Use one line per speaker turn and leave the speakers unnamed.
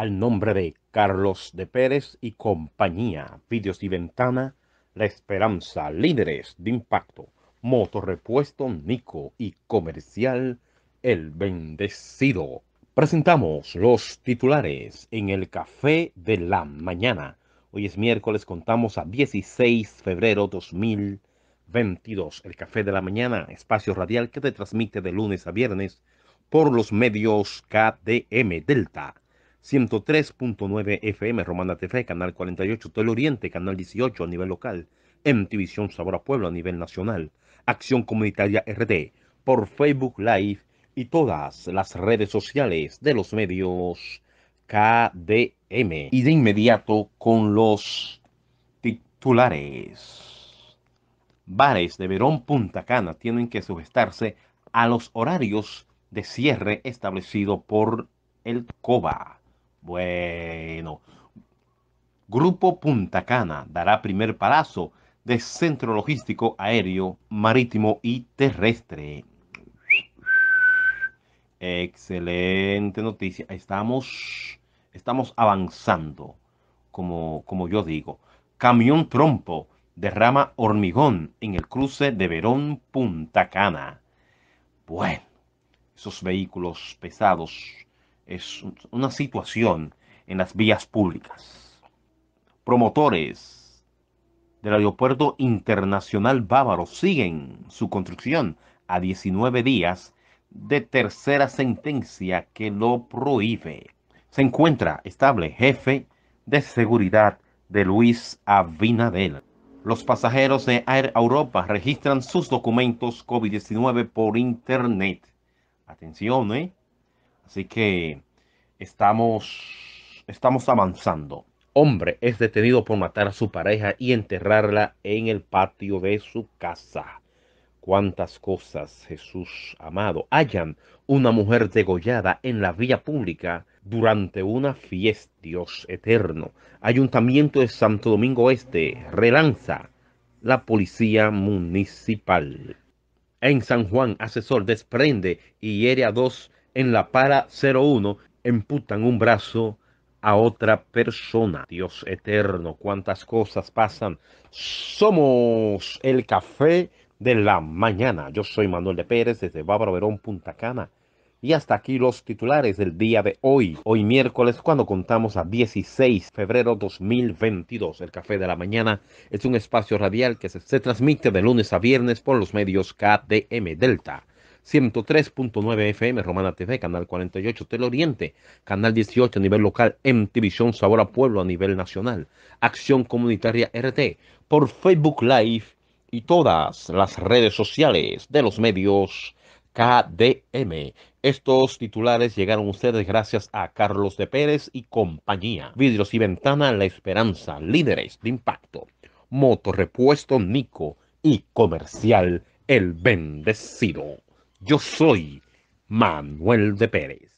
Al nombre de Carlos de Pérez y compañía, Vídeos y Ventana, La Esperanza, Líderes de Impacto, Motorrepuesto Nico y Comercial El Bendecido. Presentamos los titulares en el Café de la Mañana. Hoy es miércoles, contamos a 16 de febrero 2022. El Café de la Mañana, espacio radial que te transmite de lunes a viernes por los medios KDM Delta 103.9 FM, Romana TV, Canal 48, Tele Oriente, Canal 18 a nivel local, MTV Sabor a Pueblo a nivel nacional, Acción Comunitaria RD, por Facebook Live y todas las redes sociales de los medios KDM. Y de inmediato con los titulares. Bares de Verón Punta Cana tienen que sujetarse a los horarios de cierre establecido por el COBA. Bueno, Grupo Punta Cana dará primer palazo de centro logístico aéreo, marítimo y terrestre. Excelente noticia. Estamos, estamos avanzando, como, como yo digo. Camión trompo derrama hormigón en el cruce de Verón Punta Cana. Bueno, esos vehículos pesados es una situación en las vías públicas. Promotores del Aeropuerto Internacional Bávaro siguen su construcción a 19 días de tercera sentencia que lo prohíbe. Se encuentra estable jefe de seguridad de Luis Abinadel. Los pasajeros de Air Europa registran sus documentos COVID-19 por Internet. Atención, ¿eh? Así que estamos, estamos avanzando. Hombre es detenido por matar a su pareja y enterrarla en el patio de su casa. Cuántas cosas, Jesús amado. Hayan una mujer degollada en la vía pública durante una fiesta. Dios eterno. Ayuntamiento de Santo Domingo Este relanza la policía municipal. En San Juan, asesor desprende y hiere a dos en la para 01 emputan un brazo a otra persona. Dios eterno, cuántas cosas pasan. Somos el café de la mañana. Yo soy Manuel de Pérez desde Bávaro Verón, Punta Cana. Y hasta aquí los titulares del día de hoy. Hoy miércoles cuando contamos a 16 de febrero 2022. El Café de la Mañana es un espacio radial que se, se transmite de lunes a viernes por los medios KDM Delta 103.9 FM, Romana TV, Canal 48, Oriente, Canal 18 a nivel local, MTV, Sabor a Pueblo a nivel nacional, Acción Comunitaria RT, por Facebook Live y todas las redes sociales de los medios KDM. Estos titulares llegaron ustedes gracias a Carlos de Pérez y compañía. Vidrios y Ventana, La Esperanza, Líderes de Impacto, Motorrepuesto Nico y Comercial El Bendecido. Yo soy Manuel de Pérez.